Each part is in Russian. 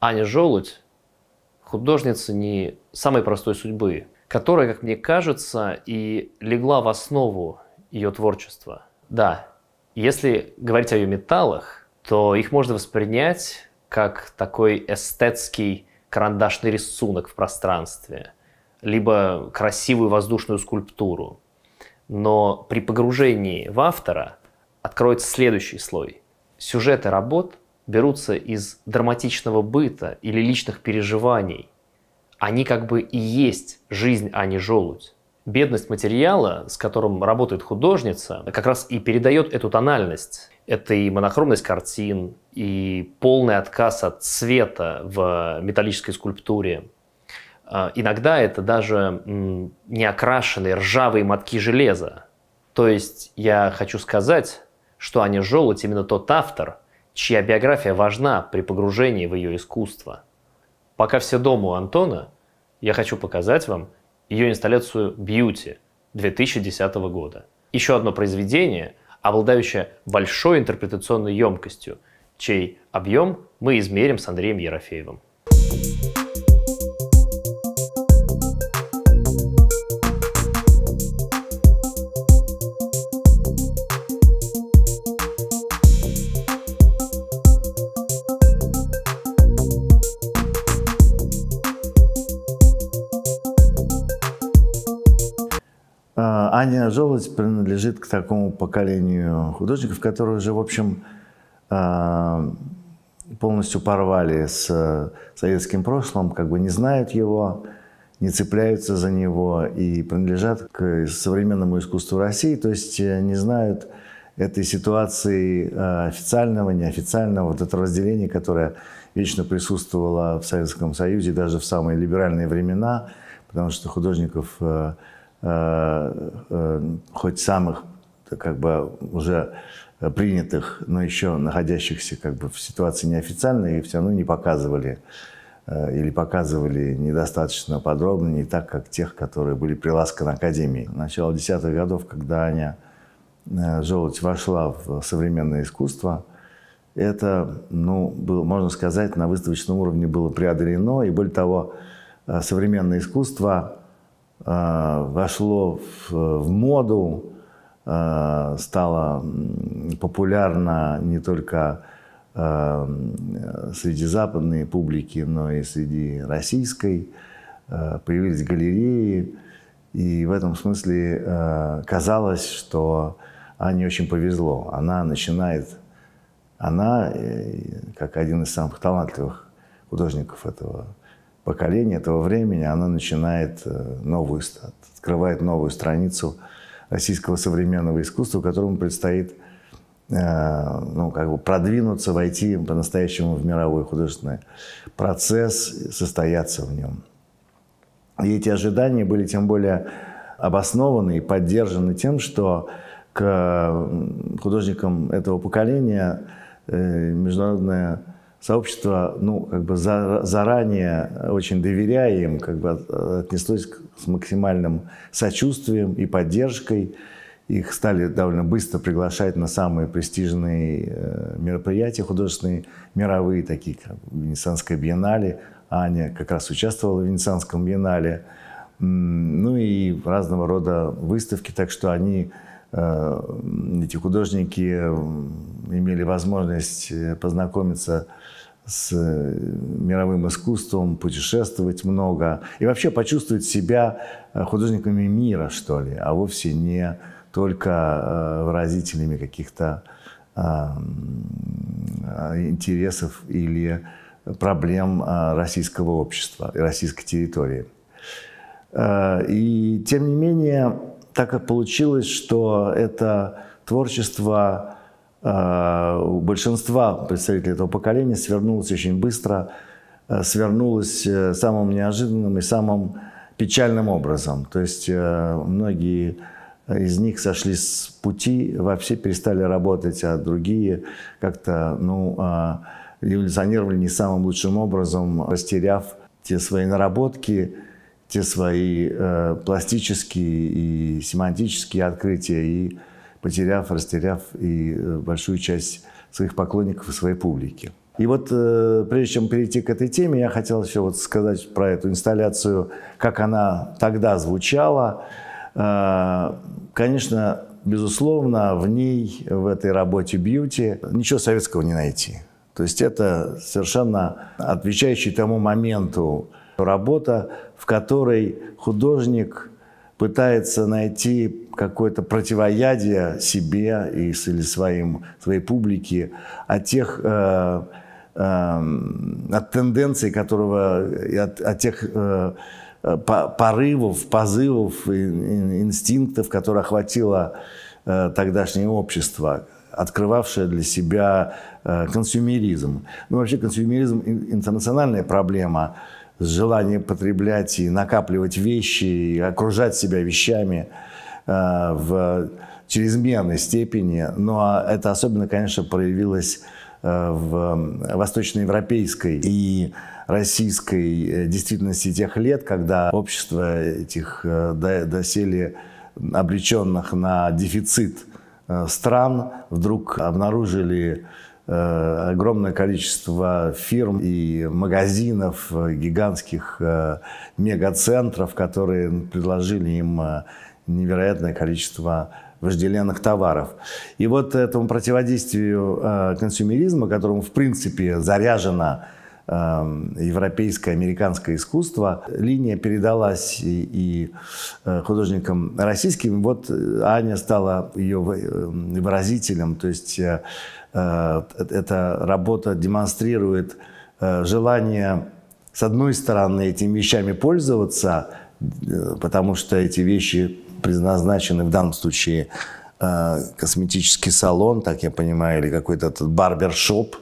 Аня Желудь художница не самой простой судьбы, которая, как мне кажется, и легла в основу ее творчества. Да, если говорить о ее металлах, то их можно воспринять как такой эстетский карандашный рисунок в пространстве, либо красивую воздушную скульптуру. Но при погружении в автора откроется следующий слой. Сюжеты работ берутся из драматичного быта или личных переживаний. Они как бы и есть жизнь, а не желудь. Бедность материала, с которым работает художница, как раз и передает эту тональность. Это и монохромность картин, и полный отказ от цвета в металлической скульптуре. А, иногда это даже не окрашенные ржавые мотки железа. То есть я хочу сказать, что Аня Желудь именно тот автор, чья биография важна при погружении в ее искусство. Пока все дома у Антона, я хочу показать вам ее инсталляцию «Бьюти» 2010 года. Еще одно произведение – обладающая большой интерпретационной емкостью, чей объем мы измерим с Андреем Ерофеевым. А, Аня Желудь принадлежит к такому поколению художников, которые уже, в общем, а, полностью порвали с э, советским прошлым, как бы не знают его, не цепляются за него и принадлежат к современному искусству России, то есть э, не знают этой ситуации э, официального, неофициального, вот это разделение, которое вечно присутствовало в Советском Союзе, даже в самые либеральные времена, потому что художников Э, э, хоть самых как бы уже принятых, но еще находящихся как бы в ситуации неофициальной, и все равно не показывали э, или показывали недостаточно подробно, не так, как тех, которые были приласканы академией. Академии. Начало десятых годов, когда Аня Желудь вошла в современное искусство, это, ну, было, можно сказать, на выставочном уровне было преодолено, и более того, современное искусство Э, вошло в, в моду, э, стало популярно не только э, среди западной публики, но и среди российской. Появились галереи, и в этом смысле казалось, что Ане очень повезло. Она начинает, она как один из самых талантливых художников этого поколение этого времени, оно начинает э, новую, открывает новую страницу российского современного искусства, которому предстоит э, ну, как бы продвинуться, войти по-настоящему в мировой художественный процесс, состояться в нем. И эти ожидания были тем более обоснованы и поддержаны тем, что к художникам этого поколения э, международная сообщество, ну, как бы за, заранее очень доверяя им, как бы отнеслось к, с максимальным сочувствием и поддержкой. Их стали довольно быстро приглашать на самые престижные э, мероприятия художественные, мировые, такие как Венецианская биеннале. Аня как раз участвовала в Венецианском биеннале. Ну и разного рода выставки, так что они Э, эти художники имели возможность э, познакомиться с э, мировым искусством, путешествовать много и вообще почувствовать себя художниками мира, что ли, а вовсе не только выразителями каких-то интересов или проблем российского общества и российской территории. И тем не менее, так как получилось, что это творчество э, у большинства представителей этого поколения свернулось очень быстро, э, свернулось э, самым неожиданным и самым печальным образом. То есть многие из них сошли с пути, вообще перестали работать, а другие как-то, ну, эволюционировали не самым лучшим образом, растеряв те свои наработки, те свои э, пластические и семантические открытия, и потеряв, растеряв и э, большую часть своих поклонников и своей публики. И вот э, прежде чем перейти к этой теме, я хотел еще вот сказать про эту инсталляцию, как она тогда звучала. Э, конечно, безусловно, в ней, в этой работе бьюти, ничего советского не найти. То есть это совершенно отвечающий тому моменту Работа, в которой художник пытается найти какое-то противоядие себе и, или своим, своей публике от тех э, э, от тенденций, которого, от, от тех э, э порывов, позывов, инстинктов, которые охватило э, тогдашнее общество, открывавшее для себя э, консюмеризм. Ну, вообще консюмеризм – интернациональная проблема – желание потреблять и накапливать вещи, и окружать себя вещами э, в чрезмерной степени. Но ну, а это особенно, конечно, проявилось э, в восточноевропейской и российской э, действительности тех лет, когда общество этих э, доселе обреченных на дефицит э, стран вдруг обнаружили Э, огромное количество фирм и магазинов, э, гигантских э, мегацентров, которые предложили им невероятное количество вожделенных товаров. И вот этому противодействию консюмеризма, которому, в принципе, заряжена Эм, европейское, американское искусство. Линия передалась и, и э, художникам российским. Вот э, Аня стала ее эм, выразителем. То есть э, э эта работа демонстрирует желание, с одной стороны, этими вещами пользоваться, потому что эти вещи предназначены в данном случае а, косметический салон, так я понимаю, или какой-то этот барбершоп,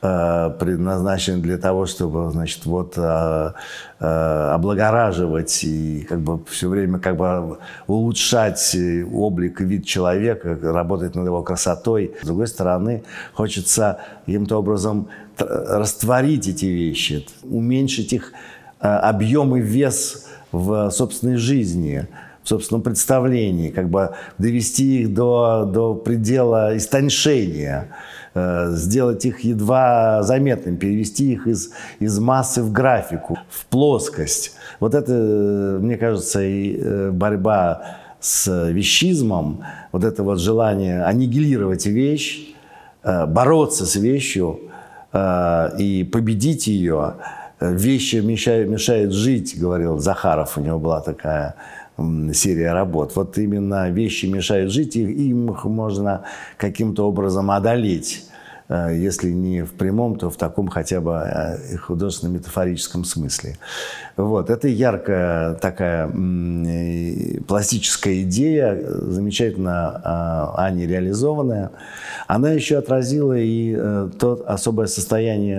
а, предназначен для того, чтобы, значит, вот а, облагораживать и как бы все время как бы улучшать э, облик и вид человека, работать над его красотой. С другой стороны, хочется каким-то образом растворить эти вещи, уменьшить их объем и вес в собственной жизни – собственном представлении, как бы довести их до, до предела истоншения, э, сделать их едва заметным, перевести их из, из массы в графику, в плоскость. Вот это, мне кажется, и э, борьба с вещизмом, вот это вот желание аннигилировать вещь, э, бороться с вещью и победить ее. Вещи мешают, мешают жить, говорил Захаров, у него была такая серия работ. Вот именно вещи мешают жить, и им их можно каким-то образом одолеть. Э, если не в прямом, то в таком хотя бы э, художественно-метафорическом смысле. Вот. Это яркая такая пластическая идея, замечательно а, Ани реализованная. Она еще отразила и э, то особое состояние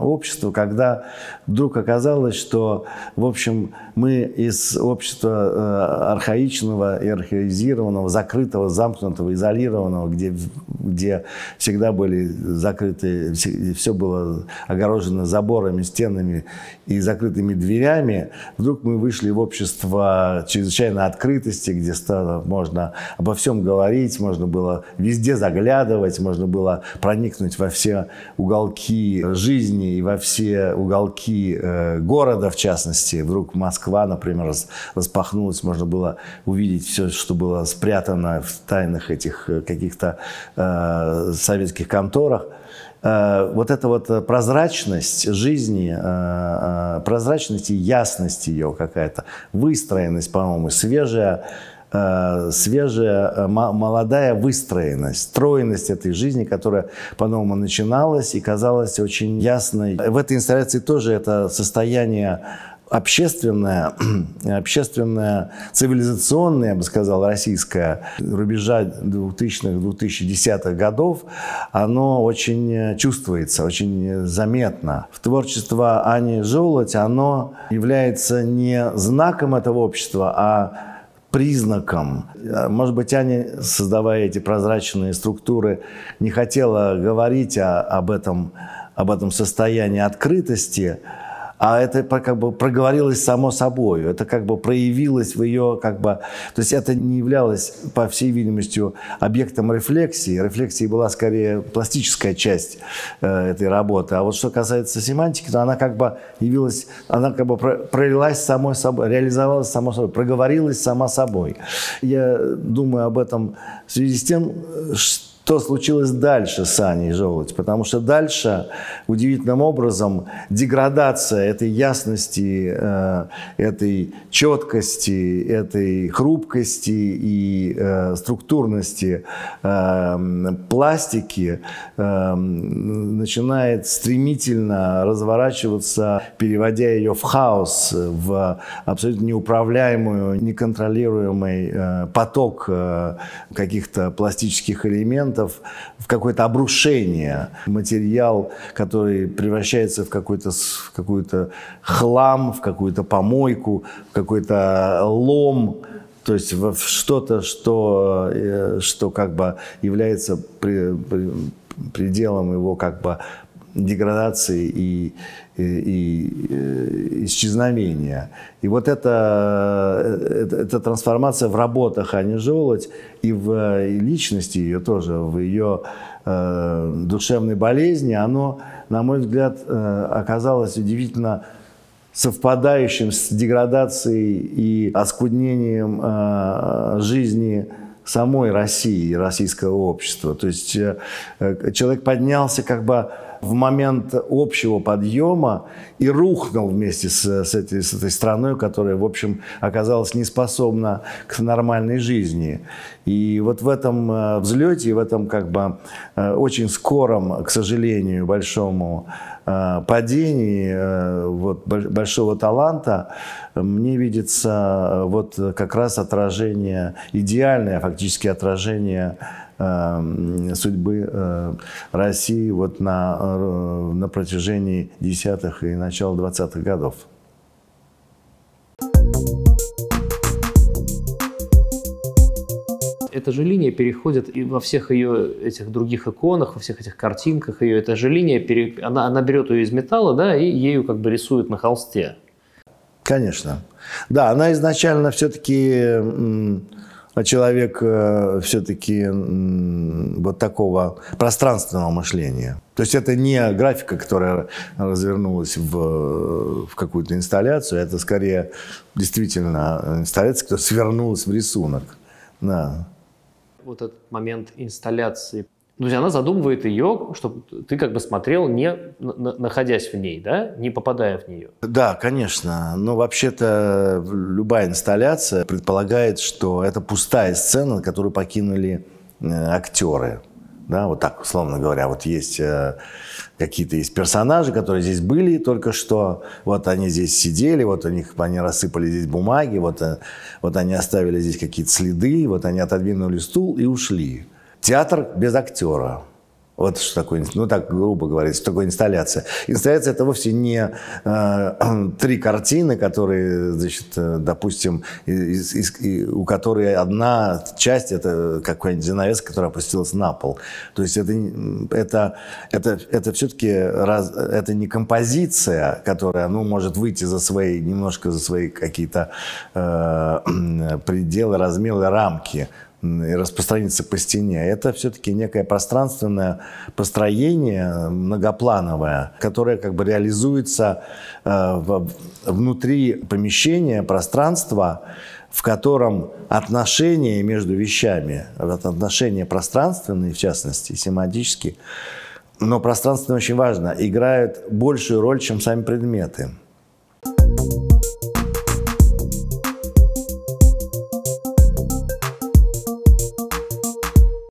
общества, когда вдруг оказалось, что, в общем, мы из общества архаичного и архаизированного, закрытого, замкнутого, изолированного, где, где всегда были закрытые все было огорожено заборами, стенами и закрытыми дверями, вдруг мы вышли в общество чрезвычайно открытости, где стало можно обо всем говорить, можно было везде заглядывать, можно было проникнуть во все уголки жизни и во все уголки э, города, в частности. Вдруг Москва, например, распахнулась, можно было увидеть все, что было спрятано в тайных этих э, каких-то э, советских контор, разговорах, э, вот эта вот э, прозрачность жизни, э, прозрачность и ясность ее какая-то, выстроенность, по-моему, свежая, свежая, молодая выстроенность, стройность этой жизни, которая, по-новому, начиналась и казалась очень ясной. В этой инсталляции тоже это состояние общественная, общественная, цивилизационная, я бы сказал, российская рубежа 2000-2010-х годов, оно очень чувствуется, очень заметно. В творчество Ани Желудь оно является не знаком этого общества, а признаком. Может быть, Аня, создавая эти прозрачные структуры, не хотела говорить о, об, этом, об этом состоянии открытости, а это как бы проговорилось само собой, это как бы проявилось в ее как бы... То есть это не являлось, по всей видимости, объектом рефлексии. Рефлексии была скорее пластическая часть э, этой работы. А вот что касается семантики, то она как бы явилась, она как бы пролилась самой собой, реализовалась само собой, проговорилась сама собой. Я думаю об этом в связи с тем, что случилось дальше с Аней Желудь, потому что дальше удивительным образом деградация этой ясности, э, этой четкости, этой хрупкости и э, структурности э, пластики начинает стремительно разворачиваться, переводя ее в хаос, в абсолютно неуправляемую, неконтролируемый поток каких каких-то пластических элементов, в какое-то обрушение. Материал, который превращается в, какой-то, какой-то хлам, в какую-то помойку, в какой-то лом, то есть в что-то, что, э, что как бы является при, при, пределом его как бы деградации и, и, и э, исчезновения. И вот эта, э, э, эта трансформация в работах Ани Желудь и в э, личности ее тоже, в ее э, душевной болезни, оно, на мой взгляд, э, оказалось удивительно совпадающим с деградацией и оскуднением э, жизни самой России и российского общества. То есть э, э, человек поднялся как бы в момент общего подъема и рухнул вместе с, с, этой, с этой страной, которая, в общем, оказалась неспособна к нормальной жизни. И вот в этом э, взлете, в этом как бы очень скором, к сожалению, большому Э, падений э, вот, большого таланта, мне видится э, вот как раз отражение, идеальное фактически отражение судьбы России вот на, на протяжении десятых и начала двадцатых годов. эта же линия переходит и во всех ее этих других иконах, во всех этих картинках ее эта же линия, пере... она, она берет ее из металла, да, и ею как бы рисует на холсте. Конечно. Да, она изначально все-таки а человек э, все-таки вот такого пространственного мышления. То есть это не графика, которая развернулась в, в какую-то инсталляцию, это скорее действительно инсталляция, которая свернулась в рисунок. Да вот этот момент инсталляции. Ну, то есть она задумывает ее, чтобы ты как бы смотрел, не находясь в ней, да, не попадая в нее. Да, конечно. Но вообще-то любая инсталляция предполагает, что это пустая сцена, которую покинули э, актеры да, вот так, условно говоря, вот есть э, какие-то есть персонажи, которые здесь были только что, вот они здесь сидели, вот у них, они рассыпали здесь бумаги, вот, э, вот они оставили здесь какие-то следы, вот они отодвинули стул и ушли. Театр без актера. Вот что такое, ну так грубо говоря, что такое инсталляция. Инсталляция это вовсе не э, три картины, которые, значит, э, допустим, из, из, и, у которой одна часть это какой-нибудь занавес, которая опустилась на пол. То есть это, это, это, это все-таки раз, это не композиция, которая, ну, может выйти за свои, немножко за свои какие-то э, пределы, размеры, рамки и распространиться по стене. Это все-таки некое пространственное построение многоплановое, которое как бы реализуется э, внутри помещения, пространства, в котором отношения между вещами, отношения пространственные, в частности, семантические, но пространственные очень важно, играют большую роль, чем сами предметы. thank you